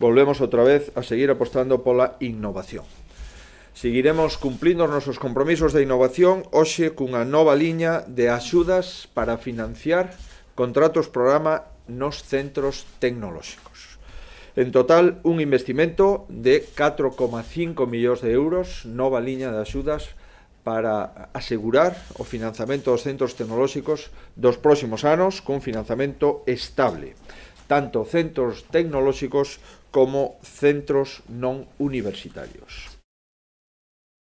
volvemos outra vez a seguir apostando pola innovación. Seguiremos cumplindo os nosos compromisos de innovación hoxe cunha nova liña de axudas para financiar contratos programa nos centros tecnolóxicos. En total, un investimento de 4,5 millóns de euros, nova liña de axudas para asegurar o financiamento dos centros tecnolóxicos dos próximos anos con financiamento estable tanto centros tecnolóxicos como centros non universitarios.